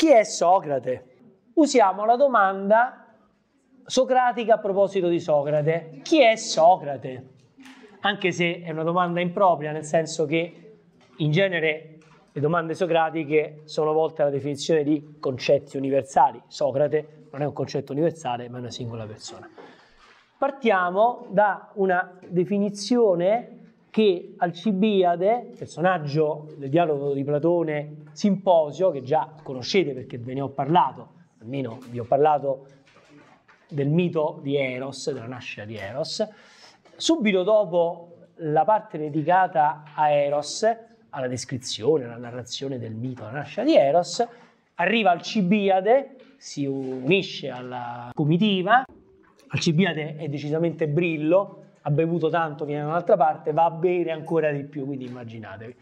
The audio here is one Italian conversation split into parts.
Chi è Socrate? Usiamo la domanda socratica a proposito di Socrate. Chi è Socrate? Anche se è una domanda impropria, nel senso che in genere le domande socratiche sono volte alla definizione di concetti universali. Socrate non è un concetto universale, ma è una singola persona. Partiamo da una definizione che Alcibiade, personaggio del dialogo di Platone Simposio, che già conoscete perché ve ne ho parlato, almeno vi ho parlato del mito di Eros, della nascita di Eros, subito dopo la parte dedicata a Eros, alla descrizione, alla narrazione del mito della nascita di Eros, arriva Alcibiade, si unisce alla comitiva, Alcibiade è decisamente brillo, ha bevuto tanto, viene da un'altra parte, va a bere ancora di più, quindi immaginatevi.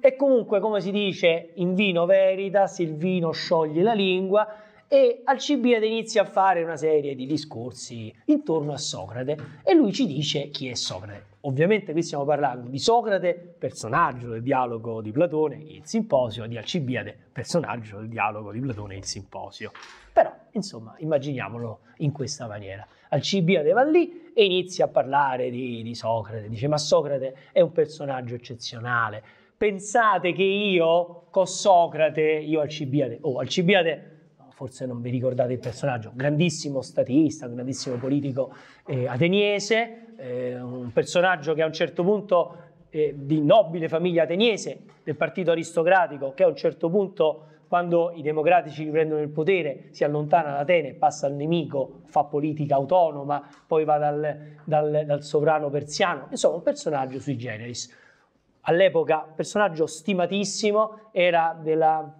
E comunque, come si dice, in vino veritas, il vino scioglie la lingua e Alcibiade inizia a fare una serie di discorsi intorno a Socrate e lui ci dice chi è Socrate. Ovviamente qui stiamo parlando di Socrate, personaggio del dialogo di Platone, il simposio, di Alcibiade, personaggio del dialogo di Platone, il simposio. Però, insomma, immaginiamolo in questa maniera. Alcibiade va lì e inizia a parlare di, di Socrate, dice ma Socrate è un personaggio eccezionale, pensate che io con Socrate, io Alcibiade, oh Alcibiade forse non vi ricordate il personaggio, grandissimo statista, grandissimo politico eh, ateniese, eh, un personaggio che a un certo punto eh, di nobile famiglia ateniese del partito aristocratico, che a un certo punto quando i democratici riprendono il potere, si allontana da Atene, passa al nemico, fa politica autonoma, poi va dal, dal, dal sovrano persiano, insomma un personaggio sui generis. All'epoca personaggio stimatissimo, era della,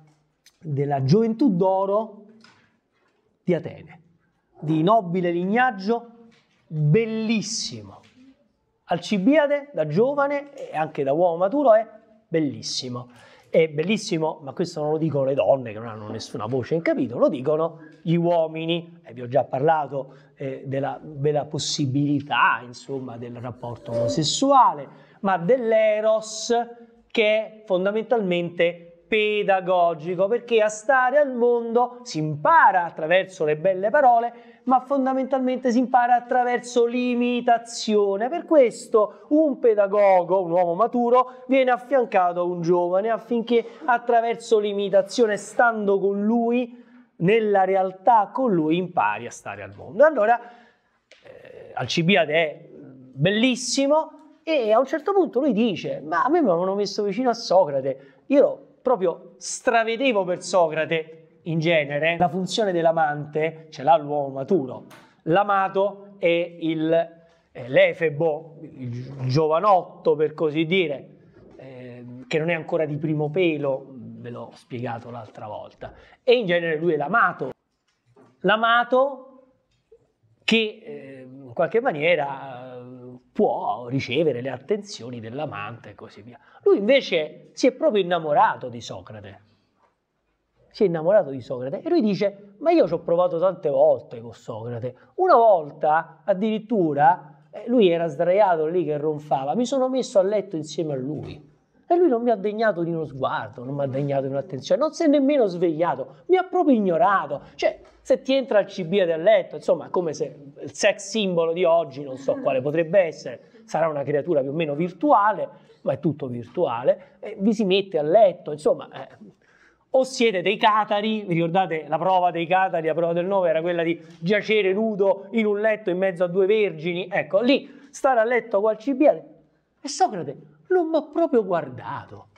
della gioventù d'oro di Atene, di nobile lignaggio, bellissimo. Alcibiade da giovane e anche da uomo maturo è bellissimo. È bellissimo, ma questo non lo dicono le donne che non hanno nessuna voce in capitolo, lo dicono gli uomini, e eh, vi ho già parlato eh, della, della possibilità, insomma, del rapporto omosessuale, ma dell'eros che è fondamentalmente pedagogico, perché a stare al mondo si impara attraverso le belle parole, ma fondamentalmente si impara attraverso l'imitazione. Per questo un pedagogo, un uomo maturo, viene affiancato a un giovane affinché attraverso l'imitazione, stando con lui, nella realtà con lui impari a stare al mondo. Allora, eh, Alcibiade è bellissimo e a un certo punto lui dice, ma a me mi avevano messo vicino a Socrate, io proprio stravedevo per Socrate, in genere, la funzione dell'amante ce l'ha l'uomo maturo. L'amato è il l'efebo, il giovanotto per così dire, eh, che non è ancora di primo pelo, ve l'ho spiegato l'altra volta, e in genere lui è l'amato. L'amato che eh, in qualche maniera può ricevere le attenzioni dell'amante e così via. Lui invece si è proprio innamorato di Socrate. Si è innamorato di Socrate e lui dice: Ma io ci ho provato tante volte con Socrate. Una volta addirittura eh, lui era sdraiato lì che ronfava, mi sono messo a letto insieme a lui. E lui non mi ha degnato di uno sguardo, non mi ha degnato di un'attenzione, non si è nemmeno svegliato, mi ha proprio ignorato. Cioè, se ti entra il CB del letto, insomma, come se il sex simbolo di oggi, non so quale potrebbe essere, sarà una creatura più o meno virtuale, ma è tutto virtuale, e vi si mette a letto, insomma... Eh, o siete dei catari, vi ricordate la prova dei catari, la prova del 9 era quella di giacere nudo in un letto in mezzo a due vergini, ecco lì stare a letto col CB e Socrate non mi ha proprio guardato.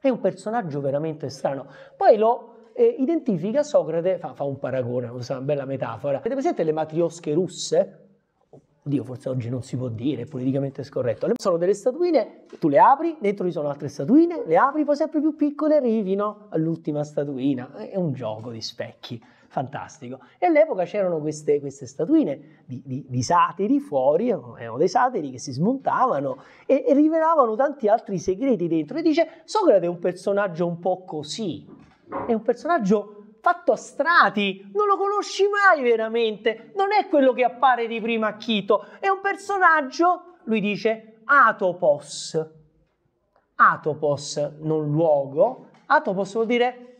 È un personaggio veramente strano. Poi lo eh, identifica Socrate, fa, fa un paragone, una bella metafora. Avete presente le matriosche russe? Oddio, forse oggi non si può dire, è politicamente scorretto. Sono delle statuine, tu le apri, dentro ci sono altre statuine, le apri poi sempre più piccole, arrivino all'ultima statuina. È un gioco di specchi fantastico. E all'epoca c'erano queste, queste statuine di, di, di, satiri fuori, eh, erano dei satiri che si smontavano e, e rivelavano tanti altri segreti dentro. E dice, Socrate è un personaggio un po' così, è un personaggio fatto a strati, non lo conosci mai veramente, non è quello che appare di prima acchito, è un personaggio, lui dice, atopos. Atopos, non luogo, atopos vuol dire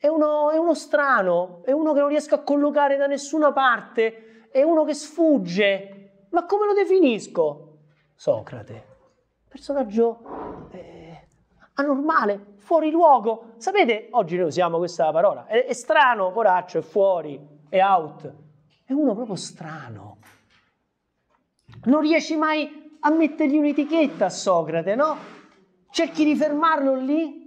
è uno, è uno strano, è uno che non riesco a collocare da nessuna parte, è uno che sfugge. Ma come lo definisco? Socrate, personaggio eh, anormale, fuori luogo. Sapete, oggi noi usiamo questa parola. È, è strano, poraccio, è fuori, è out. È uno proprio strano. Non riesci mai a mettergli un'etichetta a Socrate, no? Cerchi di fermarlo lì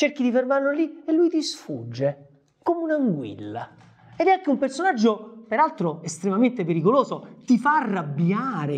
cerchi di fermarlo lì e lui ti sfugge, come un'anguilla. Ed è anche un personaggio, peraltro, estremamente pericoloso, ti fa arrabbiare.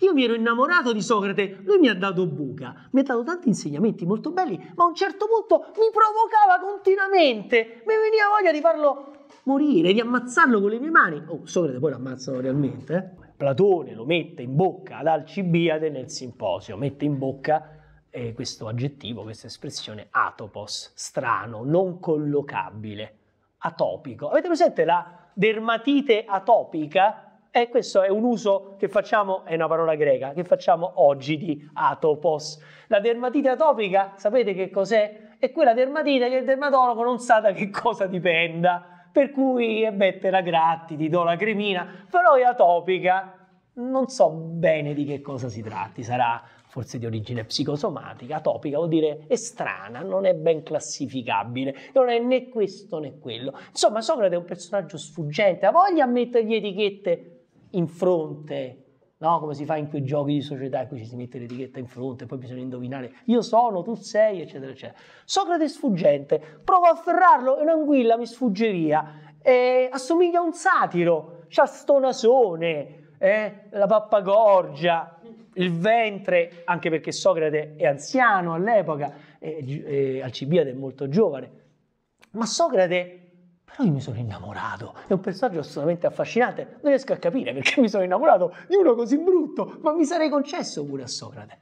Io mi ero innamorato di Socrate, lui mi ha dato buca, mi ha dato tanti insegnamenti molto belli, ma a un certo punto mi provocava continuamente, mi veniva voglia di farlo morire, di ammazzarlo con le mie mani. Oh, Socrate poi lo ammazzano realmente. Eh? Platone lo mette in bocca ad Alcibiade nel simposio, mette in bocca eh, questo aggettivo, questa espressione atopos, strano, non collocabile, atopico. Avete presente la dermatite atopica? E eh, questo è un uso che facciamo, è una parola greca, che facciamo oggi di atopos. La dermatite atopica, sapete che cos'è? È quella dermatite che il dermatologo non sa da che cosa dipenda, per cui e beh, te la gratti, ti do la cremina, però è atopica, non so bene di che cosa si tratti, sarà forse di origine psicosomatica, atopica, vuol dire è strana, non è ben classificabile, non è né questo né quello. Insomma, Socrate è un personaggio sfuggente, ha voglia a mettergli etichette in fronte, no? come si fa in quei giochi di società in cui ci si mette l'etichetta in fronte, poi bisogna indovinare io sono, tu sei, eccetera, eccetera. Socrate è sfuggente, provo a afferrarlo e un'anguilla mi sfugge via, eh, assomiglia a un satiro, c'ha sto nasone, eh, la pappagorgia, il ventre, anche perché Socrate è anziano all'epoca e, e Alcibiade è molto giovane. Ma Socrate, però io mi sono innamorato, è un personaggio assolutamente affascinante, non riesco a capire perché mi sono innamorato di uno così brutto, ma mi sarei concesso pure a Socrate.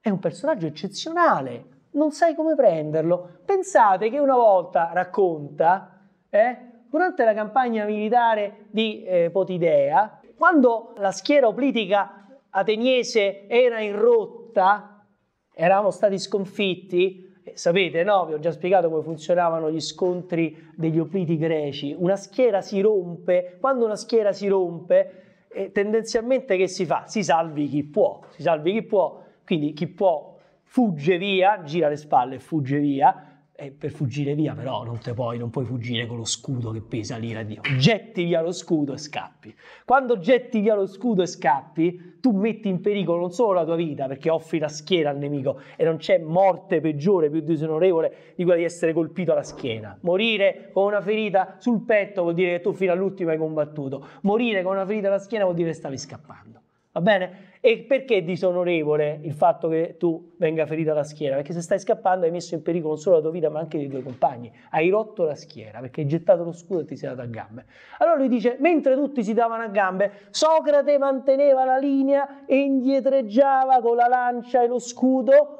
È un personaggio eccezionale, non sai come prenderlo. Pensate che una volta racconta, eh, durante la campagna militare di eh, Potidea, quando la schiera oplitica ateniese era in rotta, eravamo stati sconfitti, eh, sapete, no? Vi ho già spiegato come funzionavano gli scontri degli opliti greci. Una schiera si rompe, quando una schiera si rompe, eh, tendenzialmente che si fa? Si salvi chi può, si salvi chi può, quindi chi può fugge via, gira le spalle e fugge via, eh, per fuggire via, però non, puoi, non puoi fuggire con lo scudo che pesa l'ira di Dio. Getti via lo scudo e scappi. Quando getti via lo scudo e scappi, tu metti in pericolo non solo la tua vita, perché offri la schiena al nemico e non c'è morte peggiore, più disonorevole di quella di essere colpito alla schiena. Morire con una ferita sul petto vuol dire che tu fino all'ultimo hai combattuto. Morire con una ferita alla schiena vuol dire che stavi scappando va bene? E perché è disonorevole il fatto che tu venga ferita la schiena? Perché se stai scappando hai messo in pericolo non solo la tua vita ma anche i tuoi compagni, hai rotto la schiena perché hai gettato lo scudo e ti sei dato a gambe. Allora lui dice, mentre tutti si davano a gambe, Socrate manteneva la linea e indietreggiava con la lancia e lo scudo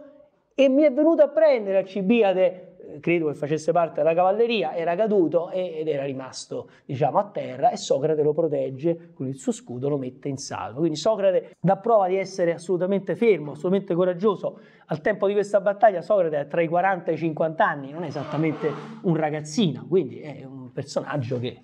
e mi è venuto a prendere a Cibiade credo che facesse parte della cavalleria, era caduto ed era rimasto diciamo, a terra e Socrate lo protegge con il suo scudo, lo mette in salvo. Quindi Socrate dà prova di essere assolutamente fermo, assolutamente coraggioso. Al tempo di questa battaglia Socrate ha tra i 40 e i 50 anni, non è esattamente un ragazzino, quindi è un personaggio che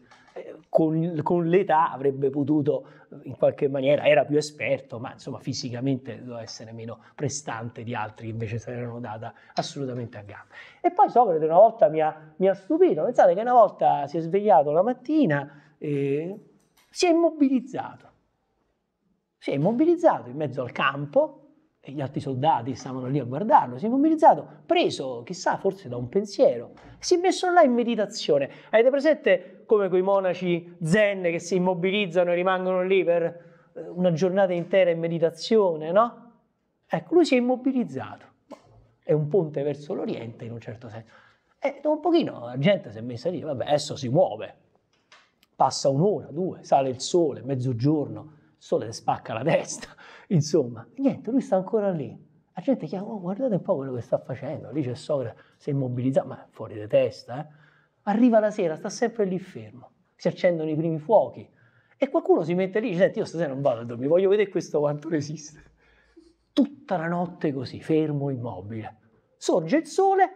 con, con, l'età avrebbe potuto eh, in qualche maniera, era più esperto, ma insomma fisicamente doveva essere meno prestante di altri che invece si erano data assolutamente a gamba. E poi Socrate una volta mi ha, mi ha stupito, pensate che una volta si è svegliato la mattina e si è immobilizzato, si è immobilizzato in mezzo al campo, e gli altri soldati stavano lì a guardarlo, si è immobilizzato, preso chissà forse da un pensiero, si è messo là in meditazione. Avete presente come quei monaci zen che si immobilizzano e rimangono lì per eh, una giornata intera in meditazione, no? Ecco, lui si è immobilizzato, è un ponte verso l'Oriente in un certo senso. E dopo un pochino la gente si è messa lì, vabbè, adesso si muove, passa un'ora, due, sale il sole, mezzogiorno, il sole ti spacca la testa Insomma, niente, lui sta ancora lì. La gente chiama, oh, guardate un po' quello che sta facendo, lì c'è Socrate, si è immobilizzato, ma fuori di testa. Eh? Arriva la sera, sta sempre lì fermo, si accendono i primi fuochi e qualcuno si mette lì dice, senti, io stasera non vado a dormire, voglio vedere questo quanto resiste. Tutta la notte così, fermo, immobile. Sorge il sole,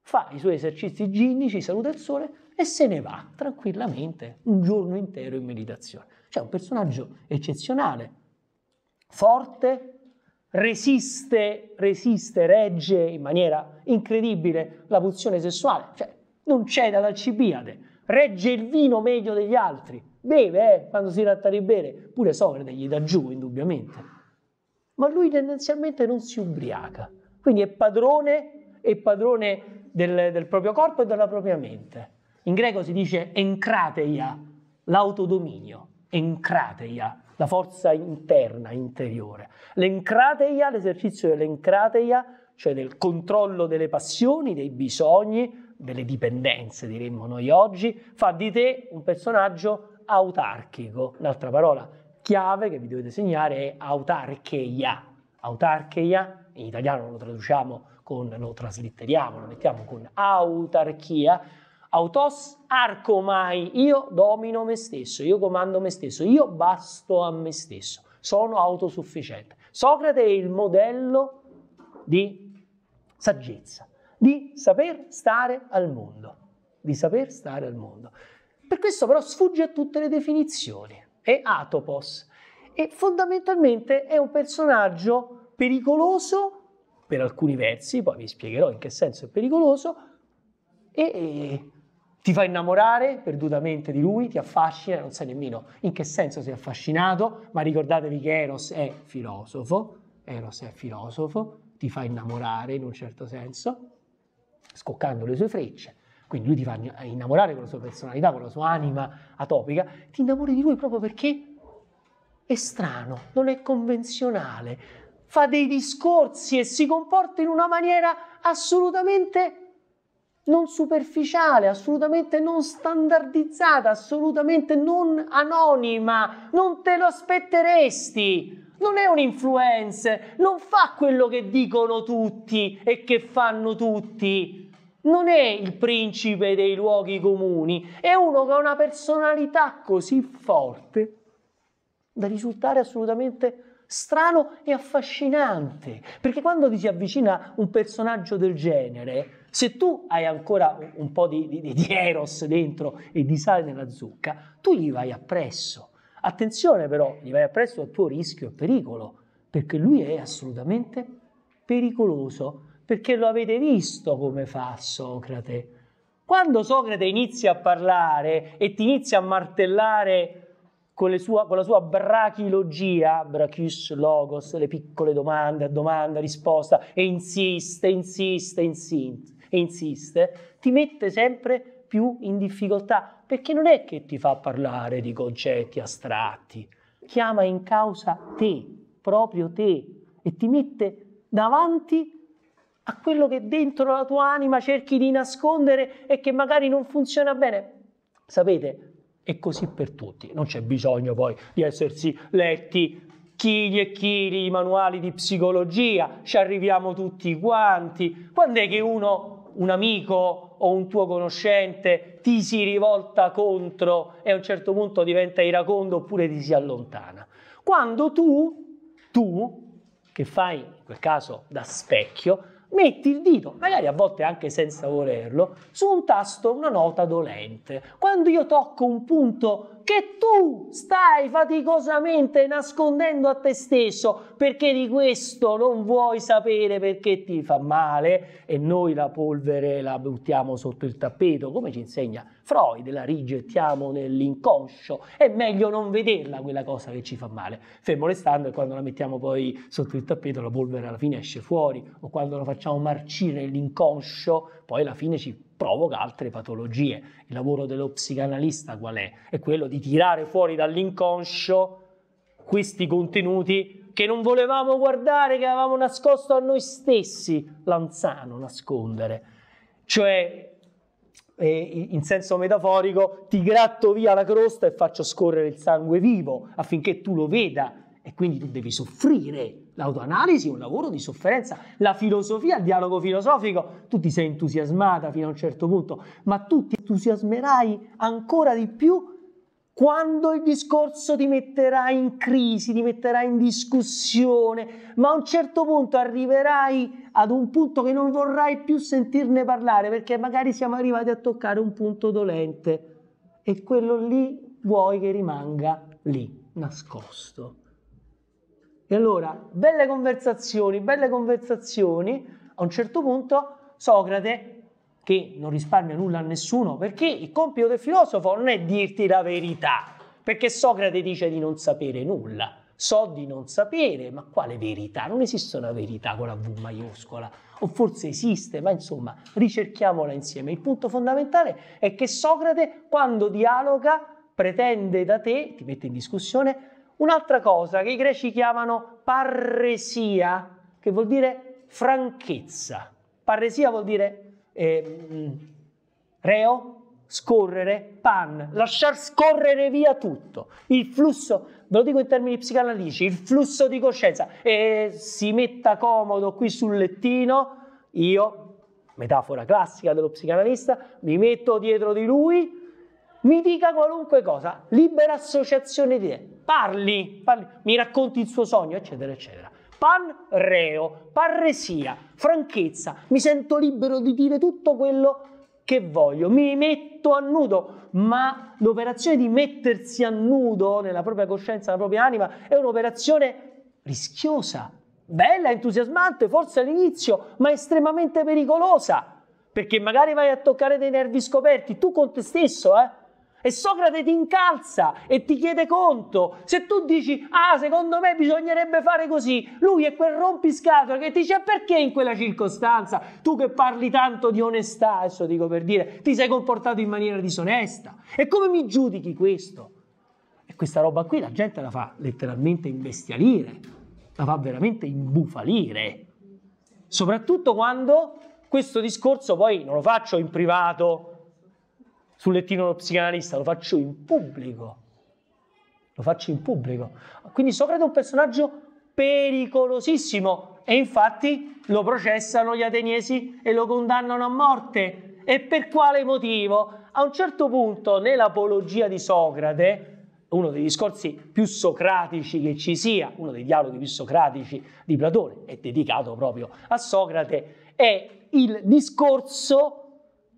fa i suoi esercizi ginnici, saluta il sole e se ne va tranquillamente un giorno intero in meditazione. C'è cioè, un personaggio eccezionale, forte, resiste, resiste, regge in maniera incredibile la pulsione sessuale, cioè non c'è da Alcibiade, regge il vino meglio degli altri, beve eh, quando si tratta di bere, pure Socrate gli dà giù indubbiamente, ma lui tendenzialmente non si ubriaca, quindi è padrone, è padrone del, del proprio corpo e della propria mente. In greco si dice encrateia, l'autodominio, encrateia, la forza interna, interiore. L'encrateia, l'esercizio dell'encrateia, cioè del controllo delle passioni, dei bisogni, delle dipendenze, diremmo noi oggi, fa di te un personaggio autarchico. L'altra parola chiave che vi dovete segnare è autarcheia. Autarcheia, in italiano lo traduciamo con, lo traslitteriamo, lo mettiamo con autarchia, autos arcomai, io domino me stesso, io comando me stesso, io basto a me stesso, sono autosufficiente. Socrate è il modello di saggezza, di saper stare al mondo, di saper stare al mondo. Per questo però sfugge a tutte le definizioni, è Atopos e fondamentalmente è un personaggio pericoloso per alcuni versi, poi vi spiegherò in che senso è pericoloso, e ti fa innamorare perdutamente di lui, ti affascina, non sai nemmeno in che senso sei affascinato, ma ricordatevi che Eros è filosofo, Eros è filosofo, ti fa innamorare in un certo senso, scoccando le sue frecce, quindi lui ti fa innamorare con la sua personalità, con la sua anima atopica, ti innamori di lui proprio perché è strano, non è convenzionale, fa dei discorsi e si comporta in una maniera assolutamente non superficiale, assolutamente non standardizzata, assolutamente non anonima, non te lo aspetteresti. Non è un influencer, non fa quello che dicono tutti e che fanno tutti. Non è il principe dei luoghi comuni, è uno che ha una personalità così forte da risultare assolutamente strano e affascinante. Perché quando ti si avvicina un personaggio del genere, se tu hai ancora un po' di, di, di eros dentro e di sale nella zucca, tu gli vai appresso. Attenzione però, gli vai appresso al tuo rischio e pericolo, perché lui è assolutamente pericoloso, perché lo avete visto come fa Socrate. Quando Socrate inizia a parlare e ti inizia a martellare con, sua, con, la sua brachilogia, brachis logos, le piccole domande, domanda, risposta, e insiste, insiste, insiste e insiste, ti mette sempre più in difficoltà, perché non è che ti fa parlare di concetti astratti, chiama in causa te, proprio te, e ti mette davanti a quello che dentro la tua anima cerchi di nascondere e che magari non funziona bene. Sapete, è così per tutti, non c'è bisogno poi di essersi letti chili e chili di manuali di psicologia, ci arriviamo tutti quanti. Quando è che uno un amico o un tuo conoscente ti si rivolta contro e a un certo punto diventa iracondo oppure ti si allontana. Quando tu, tu, che fai in quel caso da specchio, metti il dito, magari a volte anche senza volerlo, su un tasto, una nota dolente. Quando io tocco un punto che tu stai faticosamente nascondendo a te stesso perché di questo non vuoi sapere perché ti fa male e noi la polvere la buttiamo sotto il tappeto, come ci insegna Freud, la rigettiamo nell'inconscio, è meglio non vederla quella cosa che ci fa male, fermo restando e quando la mettiamo poi sotto il tappeto la polvere alla fine esce fuori o quando la facciamo marcire nell'inconscio poi alla fine ci provoca altre patologie. Il lavoro dello psicanalista qual è? È quello di tirare fuori dall'inconscio questi contenuti che non volevamo guardare, che avevamo nascosto a noi stessi, Lanzano nascondere. Cioè, in senso metaforico, ti gratto via la crosta e faccio scorrere il sangue vivo affinché tu lo veda e quindi tu devi soffrire L'autoanalisi è un lavoro di sofferenza, la filosofia, il dialogo filosofico, tu ti sei entusiasmata fino a un certo punto, ma tu ti entusiasmerai ancora di più quando il discorso ti metterà in crisi, ti metterà in discussione, ma a un certo punto arriverai ad un punto che non vorrai più sentirne parlare perché magari siamo arrivati a toccare un punto dolente e quello lì vuoi che rimanga lì, nascosto. E allora, belle conversazioni, belle conversazioni, a un certo punto Socrate, che non risparmia nulla a nessuno, perché il compito del filosofo non è dirti la verità, perché Socrate dice di non sapere nulla. So di non sapere, ma quale verità? Non esiste una verità con la V maiuscola, o forse esiste, ma insomma, ricerchiamola insieme. Il punto fondamentale è che Socrate, quando dialoga, pretende da te, ti mette in discussione, Un'altra cosa che i greci chiamano parresia, che vuol dire franchezza. Parresia vuol dire eh, reo, scorrere, pan, lasciar scorrere via tutto. Il flusso, ve lo dico in termini psicanalitici, il flusso di coscienza. E si metta comodo qui sul lettino, io, metafora classica dello psicanalista, mi metto dietro di lui, mi dica qualunque cosa, libera associazione di te, parli, parli, mi racconti il suo sogno, eccetera, eccetera. Panreo, parresia, franchezza, mi sento libero di dire tutto quello che voglio, mi metto a nudo, ma l'operazione di mettersi a nudo nella propria coscienza, nella propria anima, è un'operazione rischiosa, bella, entusiasmante, forse all'inizio, ma estremamente pericolosa, perché magari vai a toccare dei nervi scoperti, tu con te stesso, eh? E Socrate ti incalza e ti chiede conto. Se tu dici, ah, secondo me bisognerebbe fare così, lui è quel rompiscatola che ti dice, ah, perché in quella circostanza tu che parli tanto di onestà, adesso dico per dire, ti sei comportato in maniera disonesta? E come mi giudichi questo? E questa roba qui la gente la fa letteralmente imbestialire, la fa veramente imbufalire. Soprattutto quando questo discorso poi non lo faccio in privato, sul lettino dello psicanalista, lo faccio in pubblico. Lo faccio in pubblico. Quindi Socrate è un personaggio pericolosissimo e infatti lo processano gli ateniesi e lo condannano a morte. E per quale motivo? A un certo punto nell'apologia di Socrate, uno dei discorsi più socratici che ci sia, uno dei dialoghi più socratici di Platone, è dedicato proprio a Socrate, è il discorso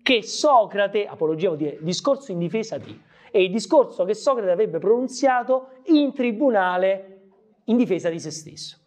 che Socrate, apologia vuol dire discorso in difesa di, è il discorso che Socrate avrebbe pronunziato in tribunale in difesa di se stesso.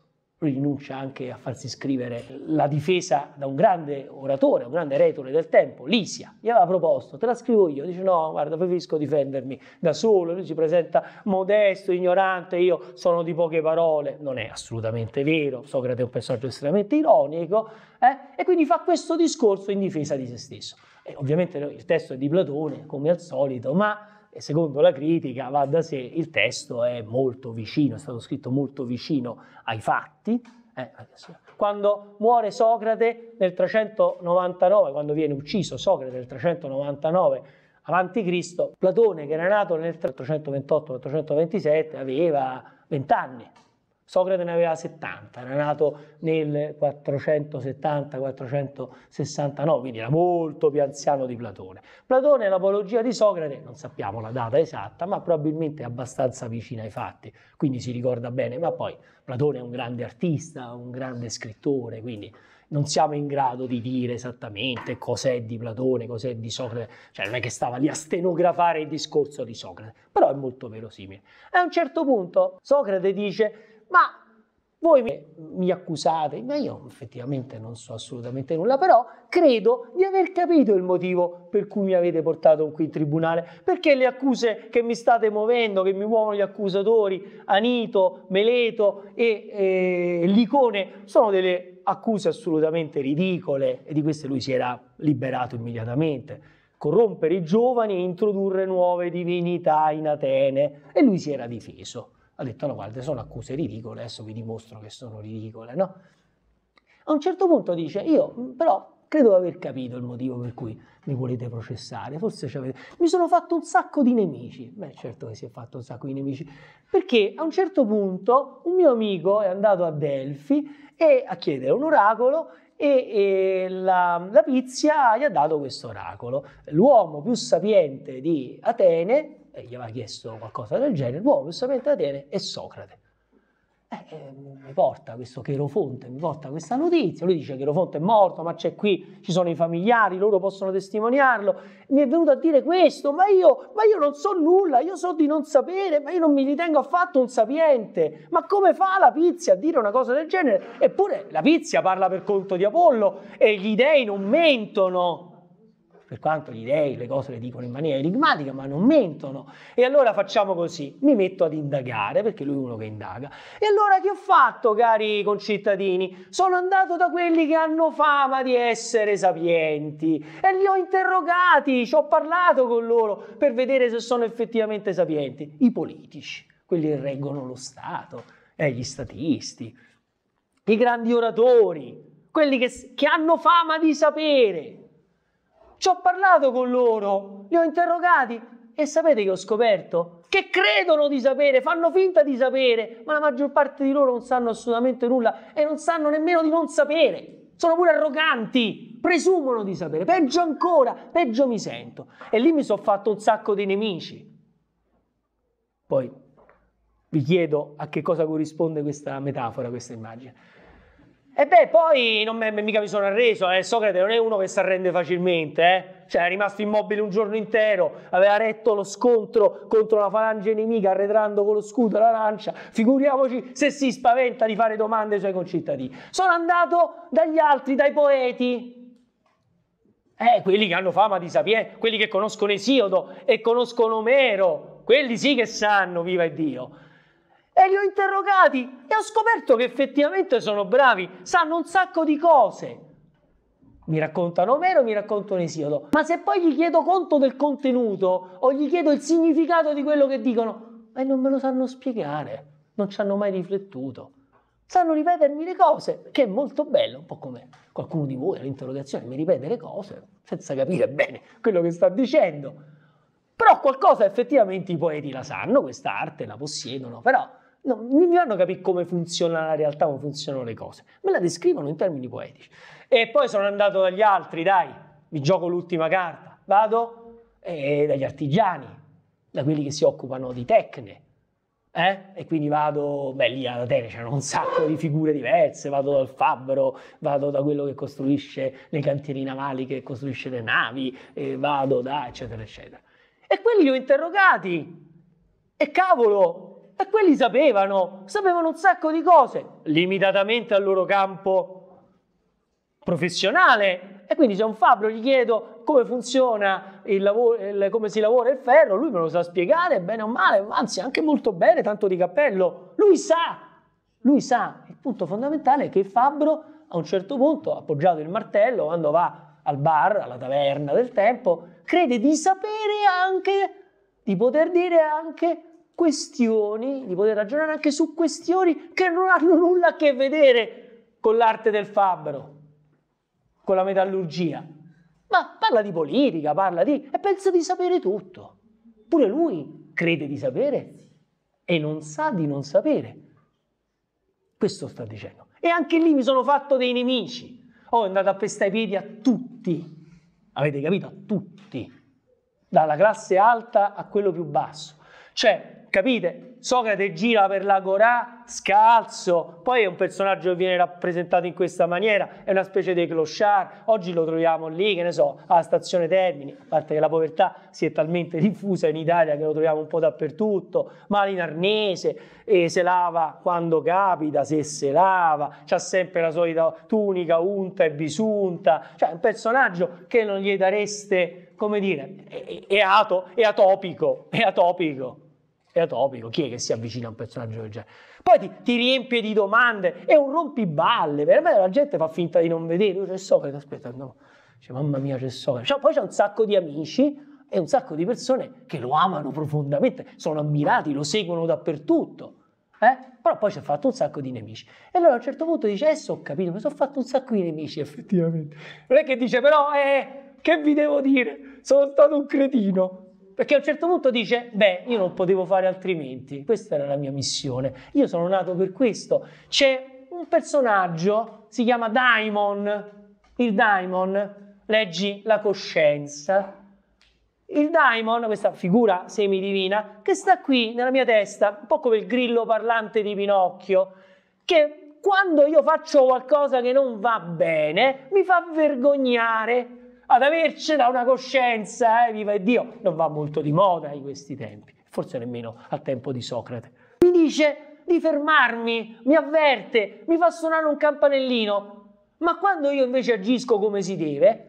Lui rinuncia anche a farsi scrivere la difesa da un grande oratore, un grande retore del tempo, Lisia. Gli aveva proposto, te la scrivo io. Dice no, guarda, preferisco difendermi da solo. Lui si presenta modesto, ignorante, io sono di poche parole. Non è assolutamente vero, Socrate è un personaggio estremamente ironico. Eh? E quindi fa questo discorso in difesa di se stesso. E eh, ovviamente il testo è di Platone, come al solito, ma eh, secondo la critica va da sé, il testo è molto vicino, è stato scritto molto vicino ai fatti. Eh, quando muore Socrate nel 399, quando viene ucciso Socrate nel 399 Avanti Cristo, Platone, che era nato nel 328-327, aveva 20 anni Socrate ne aveva 70, era nato nel 470-469, quindi era molto più anziano di Platone. Platone è l'apologia di Socrate, non sappiamo la data esatta, ma probabilmente è abbastanza vicina ai fatti, quindi si ricorda bene, ma poi Platone è un grande artista, un grande scrittore, quindi non siamo in grado di dire esattamente cos'è di Platone, cos'è di Socrate, cioè non è che stava lì a stenografare il discorso di Socrate, però è molto verosimile. a un certo punto Socrate dice ma voi mi, accusate, ma io effettivamente non so assolutamente nulla, però credo di aver capito il motivo per cui mi avete portato qui in tribunale, perché le accuse che mi state muovendo, che mi muovono gli accusatori, Anito, Meleto e eh, Licone, sono delle accuse assolutamente ridicole e di queste lui si era liberato immediatamente. Corrompere i giovani e introdurre nuove divinità in Atene e lui si era difeso ha detto no guarda sono accuse ridicole, adesso vi dimostro che sono ridicole, no? A un certo punto dice io però credo di aver capito il motivo per cui mi volete processare, forse ci avete... mi sono fatto un sacco di nemici, beh certo che si è fatto un sacco di nemici, perché a un certo punto un mio amico è andato a Delfi e a chiedere un oracolo e, e la, la Pizia gli ha dato questo oracolo, l'uomo più sapiente di Atene e gli aveva chiesto qualcosa del genere, l'uomo boh, più sapiente Atene è Socrate. Eh, eh, mi porta questo Cherofonte, mi porta questa notizia, lui dice Cherofonte è morto, ma c'è qui, ci sono i familiari, loro possono testimoniarlo, mi è venuto a dire questo, ma io, ma io non so nulla, io so di non sapere, ma io non mi ritengo affatto un sapiente, ma come fa la Pizia a dire una cosa del genere? Eppure la Pizia parla per conto di Apollo e gli dei non mentono, per quanto gli dei le cose le dicono in maniera enigmatica, ma non mentono. E allora facciamo così, mi metto ad indagare, perché lui è uno che indaga. E allora che ho fatto, cari concittadini? Sono andato da quelli che hanno fama di essere sapienti e li ho interrogati, ci ho parlato con loro per vedere se sono effettivamente sapienti. I politici, quelli che reggono lo Stato, eh, gli statisti, i grandi oratori, quelli che, che hanno fama di sapere. Ci ho parlato con loro, li ho interrogati e sapete che ho scoperto? Che credono di sapere, fanno finta di sapere, ma la maggior parte di loro non sanno assolutamente nulla e non sanno nemmeno di non sapere. Sono pure arroganti, presumono di sapere. Peggio ancora, peggio mi sento. E lì mi sono fatto un sacco di nemici. Poi vi chiedo a che cosa corrisponde questa metafora, questa immagine. E beh, poi non me, mica mi sono arreso, eh. Socrate non è uno che si arrende facilmente, eh. Cioè, è rimasto immobile un giorno intero, aveva retto lo scontro contro la falange nemica, arretrando con lo scudo e l'arancia. Figuriamoci se si spaventa di fare domande ai suoi concittadini. Sono andato dagli altri, dai poeti, eh, quelli che hanno fama di sapienza, quelli che conoscono Esiodo e conoscono Omero, quelli sì che sanno, viva Dio e li ho interrogati e ho scoperto che effettivamente sono bravi, sanno un sacco di cose. Mi raccontano Omero, mi raccontano Esiodo. Ma se poi gli chiedo conto del contenuto o gli chiedo il significato di quello che dicono, e non me lo sanno spiegare, non ci hanno mai riflettuto. Sanno ripetermi le cose, che è molto bello, un po' come qualcuno di voi all'interrogazione mi ripete le cose senza capire bene quello che sta dicendo. Però qualcosa effettivamente i poeti la sanno, questa arte la possiedono, però No, mi fanno capire come funziona la realtà, come funzionano le cose. Me la descrivono in termini poetici. E poi sono andato dagli altri, dai, mi gioco l'ultima carta. Vado eh, dagli artigiani, da quelli che si occupano di tecne. Eh? E quindi vado, beh, lì ad Atene c'erano un sacco di figure diverse, vado dal fabbro, vado da quello che costruisce le cantieri navali, che costruisce le navi, e vado da, eccetera, eccetera. E quelli li ho interrogati. E cavolo, e quelli sapevano, sapevano un sacco di cose, limitatamente al loro campo professionale. E quindi se un fabbro gli chiedo come funziona il lavoro, il, come si lavora il ferro, lui me lo sa spiegare bene o male, anzi anche molto bene, tanto di cappello. Lui sa, lui sa. Il punto fondamentale è che il fabbro a un certo punto, appoggiato il martello, quando va al bar, alla taverna del tempo, crede di sapere anche, di poter dire anche questioni, di poter ragionare anche su questioni che non hanno nulla a che vedere con l'arte del fabbro, con la metallurgia. Ma parla di politica, parla di... e pensa di sapere tutto. Pure lui crede di sapere e non sa di non sapere. Questo sta dicendo. E anche lì mi sono fatto dei nemici. Ho oh, andato a pestare i piedi a tutti. Avete capito? A tutti. Dalla classe alta a quello più basso. Cioè, capite? Socrate gira per l'agorà scalzo, poi è un personaggio che viene rappresentato in questa maniera, è una specie di clochard, oggi lo troviamo lì, che ne so, alla stazione Termini, a parte che la povertà si è talmente diffusa in Italia che lo troviamo un po' dappertutto, male in arnese, e se lava quando capita, se se lava, c'ha sempre la solita tunica unta e bisunta, cioè è un personaggio che non gli dareste, come dire, è, è, ato, è atopico, è atopico è atopico, chi è che si avvicina a un personaggio del genere? Poi ti, ti riempie di domande, è un rompiballe, veramente la gente fa finta di non vedere, io c'è Socrate, aspetta, no, dice, mamma mia c'è Socrate, cioè, poi c'è un sacco di amici e un sacco di persone che lo amano profondamente, sono ammirati, lo seguono dappertutto. Eh? Però poi ci ha fatto un sacco di nemici. E allora a un certo punto dice: Adesso eh, ho capito, mi sono fatto un sacco di nemici, effettivamente. Non è che dice, però, eh, che vi devo dire? Sono stato un cretino. Perché a un certo punto dice, beh, io non potevo fare altrimenti, questa era la mia missione, io sono nato per questo. C'è un personaggio, si chiama Daimon, il Daimon, leggi la coscienza, il daimon, questa figura semidivina, che sta qui nella mia testa, un po' come il grillo parlante di Pinocchio, che quando io faccio qualcosa che non va bene mi fa vergognare ad avercela una coscienza, eh, viva Dio, non va molto di moda in questi tempi, forse nemmeno al tempo di Socrate. Mi dice di fermarmi, mi avverte, mi fa suonare un campanellino, ma quando io invece agisco come si deve,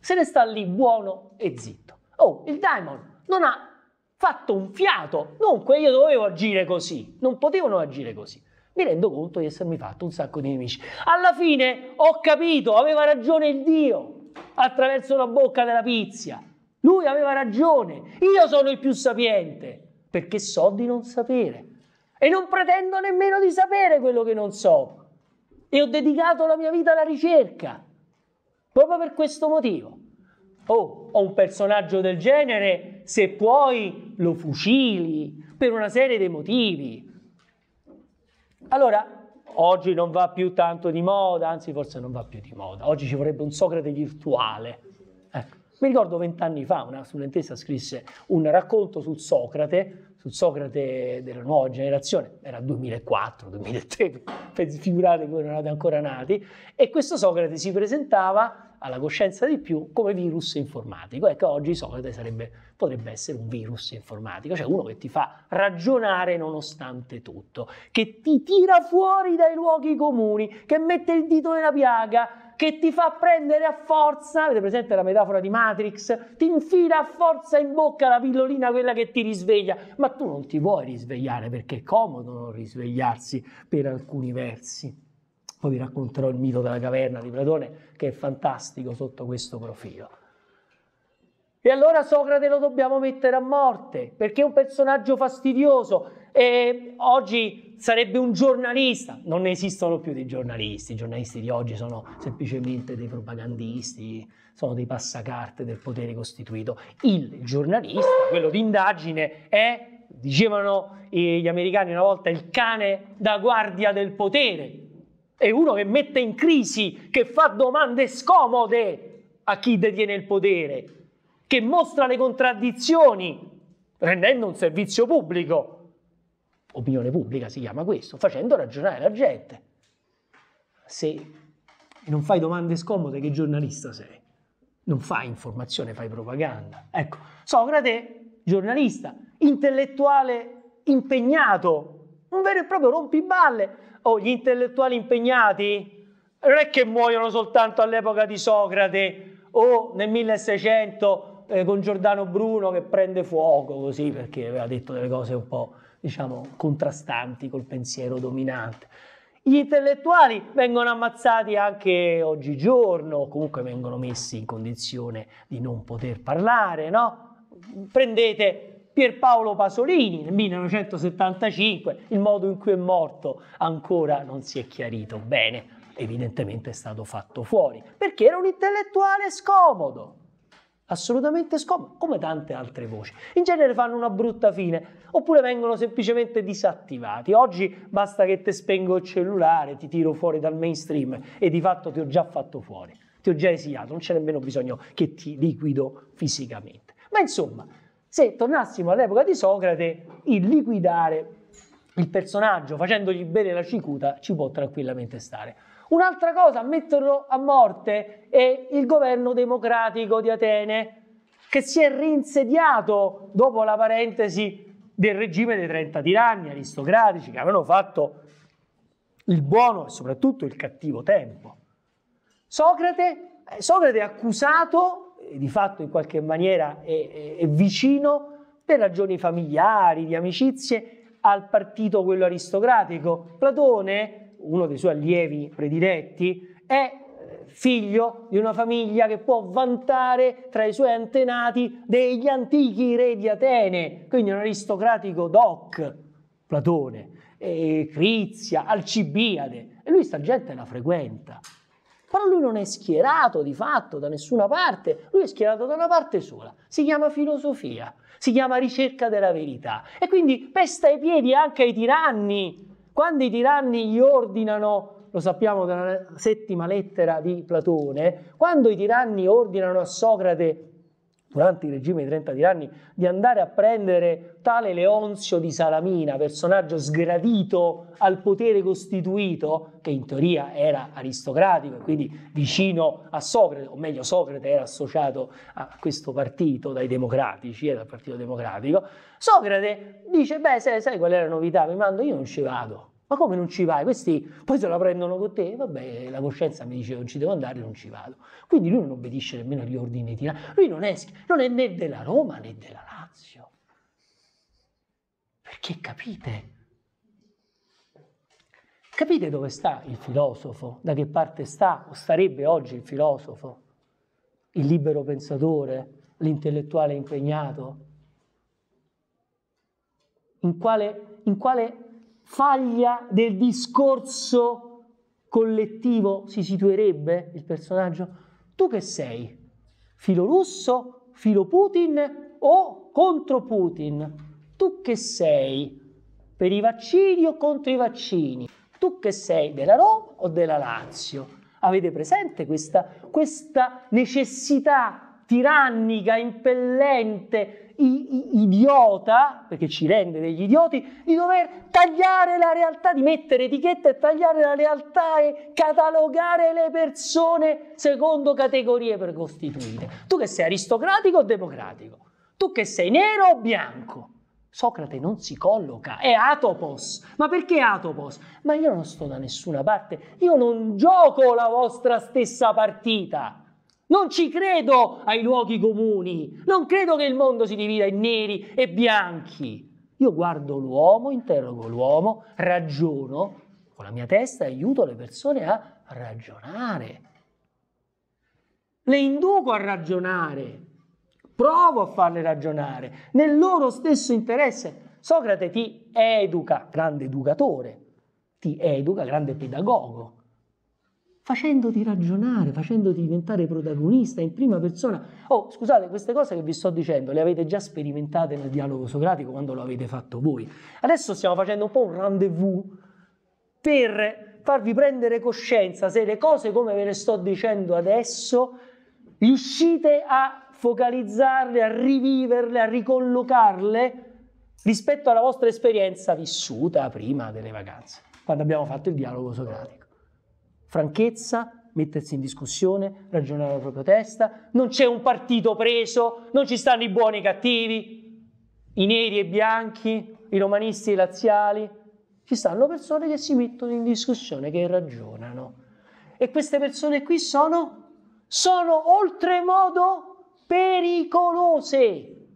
se ne sta lì buono e zitto. Oh, il daimon non ha fatto un fiato, dunque io dovevo agire così, non potevano agire così. Mi rendo conto di essermi fatto un sacco di nemici. Alla fine ho capito, aveva ragione il Dio attraverso la bocca della pizza. Lui aveva ragione, io sono il più sapiente, perché so di non sapere e non pretendo nemmeno di sapere quello che non so. E ho dedicato la mia vita alla ricerca, proprio per questo motivo. Oh, ho un personaggio del genere, se puoi lo fucili per una serie di motivi. Allora, Oggi non va più tanto di moda, anzi forse non va più di moda. Oggi ci vorrebbe un Socrate virtuale. Ecco. Mi ricordo vent'anni fa una studentessa scrisse un racconto sul Socrate sul Socrate della nuova generazione, era 2004-2003, figurate voi non eravate ancora nati, e questo Socrate si presentava alla coscienza di più come virus informatico. Ecco, oggi Socrate sarebbe, potrebbe essere un virus informatico, cioè uno che ti fa ragionare nonostante tutto, che ti tira fuori dai luoghi comuni, che mette il dito nella piaga, che ti fa prendere a forza, avete presente la metafora di Matrix? Ti infila a forza in bocca la pillolina quella che ti risveglia, ma tu non ti vuoi risvegliare perché è comodo non risvegliarsi per alcuni versi. Poi vi racconterò il mito della caverna di Platone che è fantastico sotto questo profilo. E allora Socrate lo dobbiamo mettere a morte perché è un personaggio fastidioso e oggi sarebbe un giornalista, non ne esistono più dei giornalisti, i giornalisti di oggi sono semplicemente dei propagandisti, sono dei passacarte del potere costituito. Il giornalista, quello di indagine, è dicevano gli americani una volta, il cane da guardia del potere. È uno che mette in crisi, che fa domande scomode a chi detiene il potere, che mostra le contraddizioni, rendendo un servizio pubblico opinione pubblica si chiama questo, facendo ragionare la gente. Se non fai domande scomode, che giornalista sei? Non fai informazione, fai propaganda. Ecco, Socrate, giornalista, intellettuale impegnato, un vero e proprio rompiballe. oh, gli intellettuali impegnati non è che muoiono soltanto all'epoca di Socrate o nel 1600 eh, con Giordano Bruno che prende fuoco così perché aveva detto delle cose un po' diciamo, contrastanti col pensiero dominante. Gli intellettuali vengono ammazzati anche oggigiorno, comunque vengono messi in condizione di non poter parlare, no? Prendete Pierpaolo Pasolini nel 1975, il modo in cui è morto ancora non si è chiarito bene, evidentemente è stato fatto fuori, perché era un intellettuale scomodo assolutamente scomoda, come tante altre voci. In genere fanno una brutta fine, oppure vengono semplicemente disattivati. Oggi basta che ti spengo il cellulare, ti tiro fuori dal mainstream e di fatto ti ho già fatto fuori, ti ho già esiliato, non c'è nemmeno bisogno che ti liquido fisicamente. Ma insomma, se tornassimo all'epoca di Socrate, il liquidare il personaggio facendogli bere la cicuta ci può tranquillamente stare. Un'altra cosa, metterlo a morte è il governo democratico di Atene, che si è rinsediato dopo la parentesi del regime dei 30 tiranni aristocratici che avevano fatto il buono e soprattutto il cattivo tempo. Socrate, eh, Socrate è accusato, eh, di fatto in qualche maniera è, è, è vicino, per ragioni familiari, di amicizie, al partito quello aristocratico. Platone uno dei suoi allievi prediletti, è eh, figlio di una famiglia che può vantare tra i suoi antenati degli antichi re di Atene, quindi un aristocratico doc, Platone, Crizia, Alcibiade, e lui sta gente la frequenta. Però lui non è schierato di fatto da nessuna parte, lui è schierato da una parte sola, si chiama filosofia, si chiama ricerca della verità e quindi pesta i piedi anche ai tiranni quando i tiranni gli ordinano, lo sappiamo dalla settima lettera di Platone, quando i tiranni ordinano a Socrate durante il regime dei 30 tiranni, di andare a prendere tale Leonzio di Salamina, personaggio sgradito al potere costituito, che in teoria era aristocratico e quindi vicino a Socrate, o meglio Socrate era associato a questo partito dai democratici, era il partito democratico, Socrate dice, beh sai, sai qual è la novità, mi mando, io non ci vado ma come non ci vai? Questi poi se la prendono con te, vabbè, la coscienza mi dice non ci devo andare, non ci vado. Quindi lui non obbedisce nemmeno agli ordini di Tirano. Lui non è, non è né della Roma né della Lazio. Perché capite? Capite dove sta il filosofo? Da che parte sta o starebbe oggi il filosofo? Il libero pensatore, l'intellettuale impegnato? In quale, in quale faglia del discorso collettivo si situerebbe il personaggio? Tu che sei? Filo russo, filo Putin o contro Putin? Tu che sei? Per i vaccini o contro i vaccini? Tu che sei della Roma o della Lazio? Avete presente questa, questa necessità tirannica, impellente, i, i, idiota, perché ci rende degli idioti, di dover tagliare la realtà, di mettere etichette e tagliare la realtà e catalogare le persone secondo categorie precostituite. Tu che sei aristocratico o democratico? Tu che sei nero o bianco? Socrate non si colloca, è Atopos. Ma perché Atopos? Ma io non sto da nessuna parte, io non gioco la vostra stessa partita. Non ci credo ai luoghi comuni, non credo che il mondo si divida in neri e bianchi. Io guardo l'uomo, interrogo l'uomo, ragiono con la mia testa e aiuto le persone a ragionare. Le induco a ragionare, provo a farle ragionare nel loro stesso interesse. Socrate ti educa, grande educatore, ti educa, grande pedagogo facendoti ragionare, facendoti diventare protagonista in prima persona. Oh, scusate, queste cose che vi sto dicendo le avete già sperimentate nel dialogo socratico quando lo avete fatto voi. Adesso stiamo facendo un po' un rendezvous per farvi prendere coscienza se le cose come ve le sto dicendo adesso riuscite a focalizzarle, a riviverle, a ricollocarle rispetto alla vostra esperienza vissuta prima delle vacanze, quando abbiamo fatto il dialogo socratico franchezza, mettersi in discussione, ragionare la propria testa, non c'è un partito preso, non ci stanno i buoni e i cattivi, i neri e i bianchi, i romanisti e i laziali, ci stanno persone che si mettono in discussione, che ragionano. E queste persone qui sono, sono oltremodo pericolose,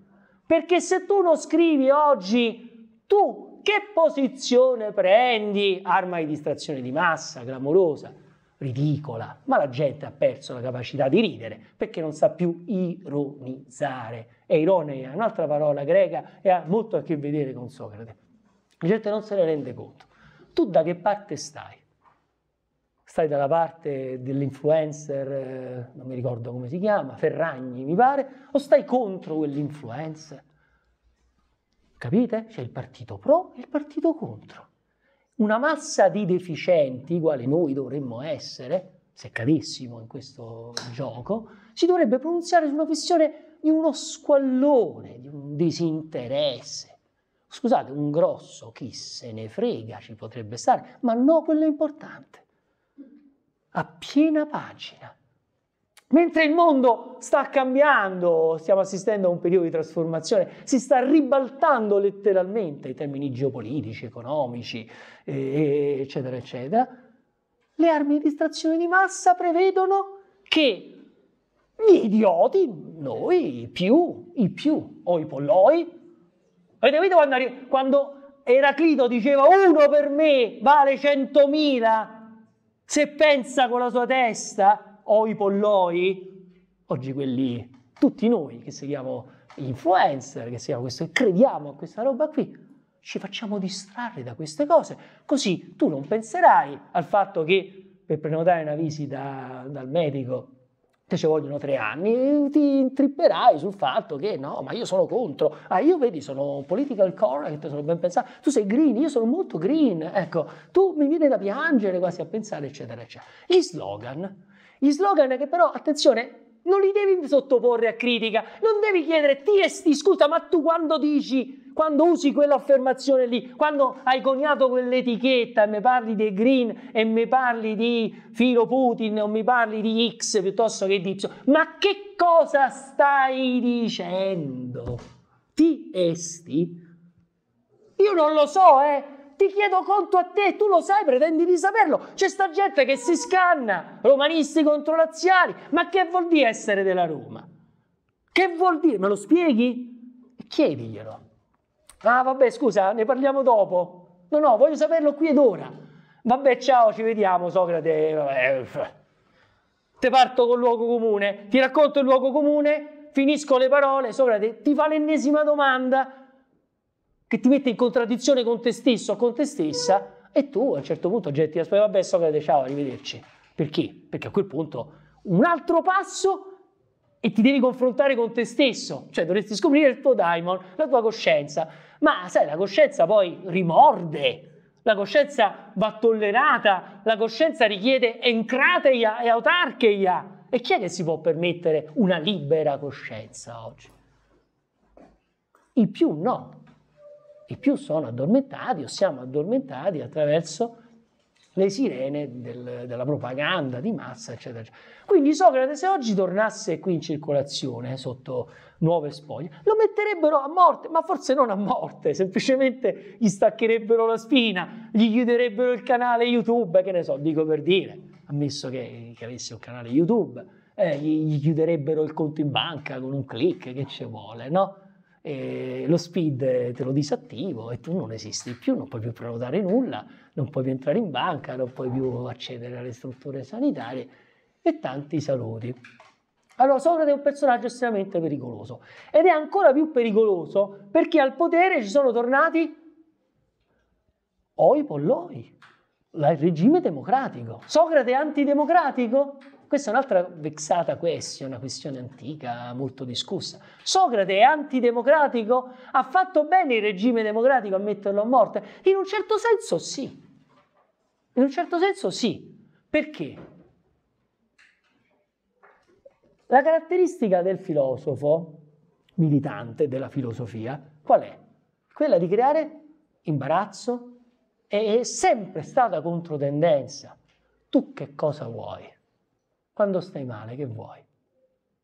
perché se tu non scrivi oggi, tu che posizione prendi? Arma di distrazione di massa, clamorosa ridicola, ma la gente ha perso la capacità di ridere perché non sa più ironizzare. E ironia è un'altra parola greca e ha molto a che vedere con Socrate. La gente non se ne rende conto. Tu da che parte stai? Stai dalla parte dell'influencer, eh, non mi ricordo come si chiama, Ferragni mi pare, o stai contro quell'influencer? Capite? C'è il partito pro e il partito contro una massa di deficienti, quale noi dovremmo essere, se cadessimo in questo gioco, si dovrebbe pronunziare su una questione di uno squallone, di un disinteresse. Scusate, un grosso chi se ne frega ci potrebbe stare, ma no, quello è importante. A piena pagina Mentre il mondo sta cambiando, stiamo assistendo a un periodo di trasformazione, si sta ribaltando letteralmente in termini geopolitici, economici, eh, eccetera, eccetera, le armi di distrazione di massa prevedono che gli idioti, noi, i più, i più, o i polloi, avete capito quando, arri- quando Eraclito diceva uno per me vale centomila, se pensa con la sua testa? oi polloi, oggi quelli, tutti noi che seguiamo gli influencer, che seguiamo questo, crediamo a questa roba qui, ci facciamo distrarre da queste cose, così tu non penserai al fatto che per prenotare una visita dal medico te ci vogliono tre anni, ti intripperai sul fatto che no, ma io sono contro, ah io vedi sono political correct, sono ben pensato, tu sei green, io sono molto green, ecco, tu mi viene da piangere quasi a pensare, eccetera, eccetera. Gli slogan gli slogan che però, attenzione, non li devi sottoporre a critica, non devi chiedere ti sti, scusa, ma tu quando dici, quando usi quell'affermazione lì, quando hai coniato quell'etichetta e mi parli di Green e mi parli di Filo Putin o mi parli di X piuttosto che di Y, ma che cosa stai dicendo? Ti sti? Io non lo so, eh! Ti chiedo conto a te, tu lo sai, pretendi di saperlo. C'è sta gente che si scanna, romanisti contro laziali, ma che vuol dire essere della Roma? Che vuol dire? Me lo spieghi? Chiediglielo. Ah, vabbè, scusa, ne parliamo dopo. No, no, voglio saperlo qui ed ora. Vabbè, ciao, ci vediamo, Socrate. Vabbè. Te parto col luogo comune, ti racconto il luogo comune, finisco le parole, Socrate ti fa l'ennesima domanda che ti mette in contraddizione con te stesso o con te stessa e tu a un certo punto getti la spalla, vabbè Socrate, ciao, arrivederci. Perché? Perché a quel punto un altro passo e ti devi confrontare con te stesso, cioè dovresti scoprire il tuo daimon, la tua coscienza. Ma sai, la coscienza poi rimorde, la coscienza va tollerata, la coscienza richiede encrateia e autarcheia. E chi è che si può permettere una libera coscienza oggi? Il più no e più sono addormentati o siamo addormentati attraverso le sirene del, della propaganda di massa, eccetera, eccetera. Quindi Socrate, se oggi tornasse qui in circolazione sotto nuove spoglie, lo metterebbero a morte, ma forse non a morte, semplicemente gli staccherebbero la spina, gli chiuderebbero il canale YouTube, che ne so, dico per dire, ammesso che, che avesse un canale YouTube, eh, gli, gli chiuderebbero il conto in banca con un clic, che ci vuole, no? eh, lo speed te lo disattivo e tu non esisti più, non puoi più prenotare nulla, non puoi più entrare in banca, non puoi più accedere alle strutture sanitarie e tanti saluti. Allora, Socrate è un personaggio estremamente pericoloso ed è ancora più pericoloso perché al potere ci sono tornati oi polloi, il regime democratico. Socrate è antidemocratico? Questa è un'altra vexata questione, una questione antica molto discussa. Socrate è antidemocratico? Ha fatto bene il regime democratico a metterlo a morte? In un certo senso sì. In un certo senso sì. Perché? La caratteristica del filosofo militante della filosofia qual è? Quella di creare imbarazzo e è sempre stata controtendenza. Tu che cosa vuoi? Quando stai male, che vuoi?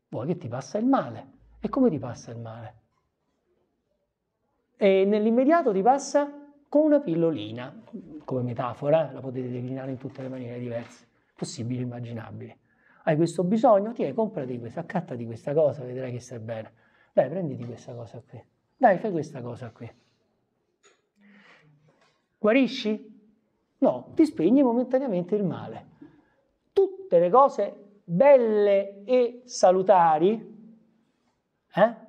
Vuoi che ti passa il male. E come ti passa il male? E nell'immediato ti passa con una pillolina, come metafora, la potete declinare in tutte le maniere diverse, possibili e immaginabili. Hai questo bisogno? Tieni, comprati questa, accattati questa cosa, vedrai che stai bene. Dai, prenditi questa cosa qui. Dai, fai questa cosa qui. Guarisci? No, ti spegni momentaneamente il male. Tutte le cose belle e salutari, eh?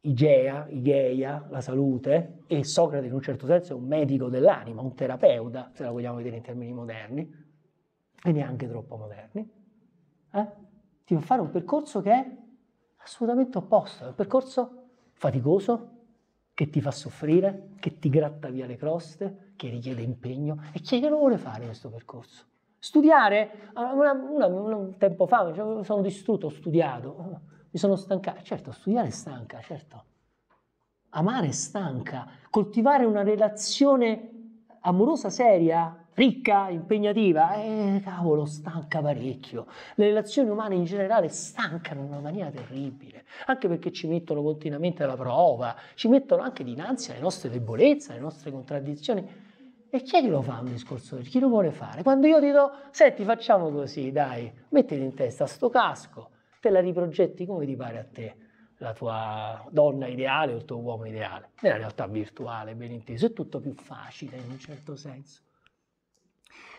Igea, Igeia, la salute, e Socrate in un certo senso è un medico dell'anima, un terapeuta, se la vogliamo vedere in termini moderni, e neanche troppo moderni, eh? ti fa fare un percorso che è assolutamente opposto, è un percorso faticoso, che ti fa soffrire, che ti gratta via le croste, che richiede impegno, e chi è che lo vuole fare questo percorso? Studiare, ah, una, una, un tempo fa sono distrutto, ho studiato, mi sono stancato. Certo, studiare è stanca, certo. Amare è stanca. Coltivare una relazione amorosa seria, ricca, impegnativa, eh, cavolo, stanca parecchio. Le relazioni umane in generale stancano in una maniera terribile, anche perché ci mettono continuamente alla prova, ci mettono anche dinanzi alle nostre debolezze, alle nostre contraddizioni. E chi è che lo fa un discorso? Chi lo vuole fare? Quando io ti do, senti, facciamo così, dai, mettiti in testa sto casco, te la riprogetti come ti pare a te, la tua donna ideale o il tuo uomo ideale. Nella realtà virtuale, ben inteso, è tutto più facile in un certo senso.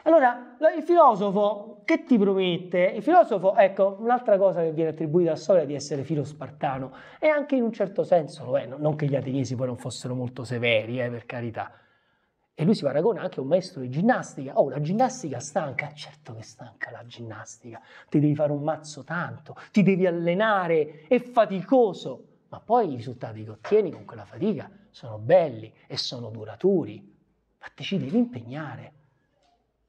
Allora, il filosofo che ti promette? Il filosofo, ecco, un'altra cosa che viene attribuita a Sole di essere filo spartano, e anche in un certo senso lo è, non che gli ateniesi poi non fossero molto severi, eh, per carità, e lui si paragona anche a un maestro di ginnastica. Oh, la ginnastica stanca? Certo che stanca la ginnastica. Ti devi fare un mazzo tanto, ti devi allenare, è faticoso. Ma poi i risultati che ottieni con quella fatica sono belli e sono duraturi. Ma ti ci devi impegnare.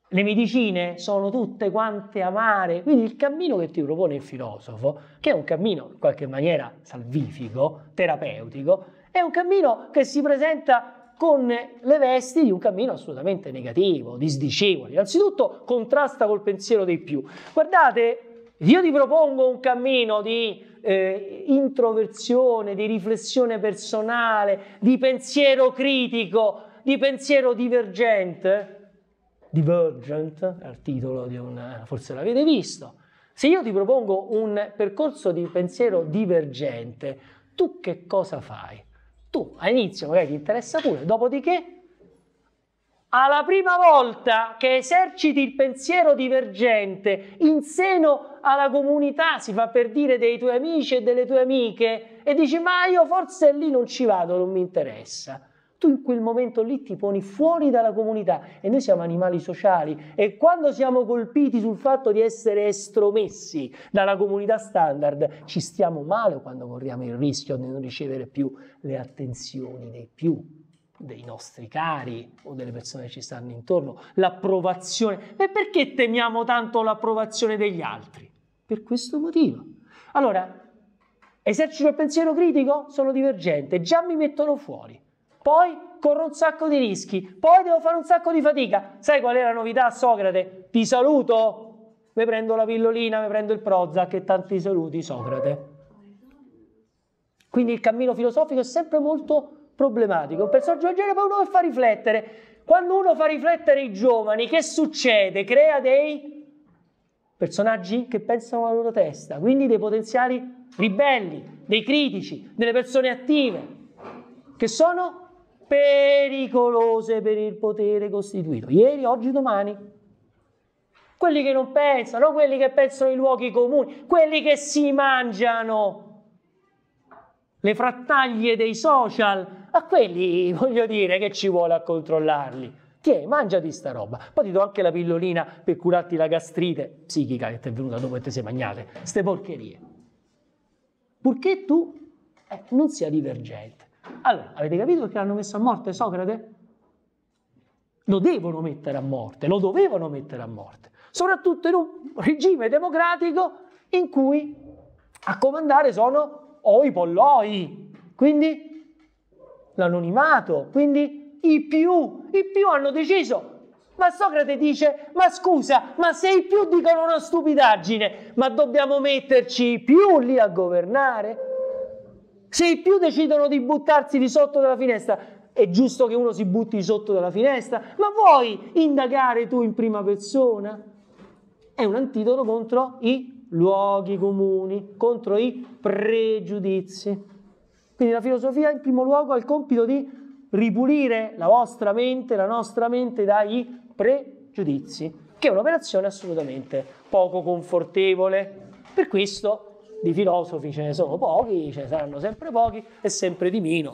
Le medicine sono tutte quante amare. Quindi il cammino che ti propone il filosofo, che è un cammino in qualche maniera salvifico, terapeutico, è un cammino che si presenta con le vesti di un cammino assolutamente negativo, disdicevole. Innanzitutto contrasta col pensiero dei più. Guardate, io ti propongo un cammino di eh, introversione, di riflessione personale, di pensiero critico, di pensiero divergente. Divergent è il titolo di un... forse l'avete visto. Se io ti propongo un percorso di pensiero divergente, tu che cosa fai? tu all'inizio magari ti interessa pure, dopodiché alla prima volta che eserciti il pensiero divergente in seno alla comunità, si fa per dire dei tuoi amici e delle tue amiche, e dici ma io forse lì non ci vado, non mi interessa tu in quel momento lì ti poni fuori dalla comunità e noi siamo animali sociali e quando siamo colpiti sul fatto di essere estromessi dalla comunità standard ci stiamo male quando corriamo il rischio di non ricevere più le attenzioni dei più dei nostri cari o delle persone che ci stanno intorno, l'approvazione. E perché temiamo tanto l'approvazione degli altri? Per questo motivo. Allora, esercito il pensiero critico, sono divergente, già mi mettono fuori poi corro un sacco di rischi, poi devo fare un sacco di fatica. Sai qual è la novità, Socrate? Ti saluto, mi prendo la pillolina, mi prendo il Prozac e tanti saluti, Socrate. Quindi il cammino filosofico è sempre molto problematico. Un personaggio del genere poi uno che fa riflettere. Quando uno fa riflettere i giovani, che succede? Crea dei personaggi che pensano alla loro testa, quindi dei potenziali ribelli, dei critici, delle persone attive, che sono pericolose per il potere costituito. Ieri, oggi, domani. Quelli che non pensano, quelli che pensano i luoghi comuni, quelli che si mangiano le frattaglie dei social, a quelli voglio dire che ci vuole a controllarli. Tiè, mangiati sta roba. Poi ti do anche la pillolina per curarti la gastrite psichica che ti è venuta dopo che ti sei mangiate. Ste porcherie. Purché tu eh, non sia divergente. Allora, avete capito che l'hanno messo a morte Socrate? Lo devono mettere a morte, lo dovevano mettere a morte, soprattutto in un regime democratico in cui a comandare sono oi polloi, quindi l'anonimato, quindi i più, i più hanno deciso ma Socrate dice, ma scusa, ma se i più dicono una stupidaggine, ma dobbiamo metterci i più lì a governare? Se i più decidono di buttarsi di sotto dalla finestra, è giusto che uno si butti di sotto dalla finestra, ma vuoi indagare tu in prima persona? È un antidoto contro i luoghi comuni, contro i pregiudizi. Quindi la filosofia in primo luogo ha il compito di ripulire la vostra mente, la nostra mente dai pregiudizi, che è un'operazione assolutamente poco confortevole. Per questo di filosofi ce ne sono pochi, ce ne saranno sempre pochi e sempre di meno.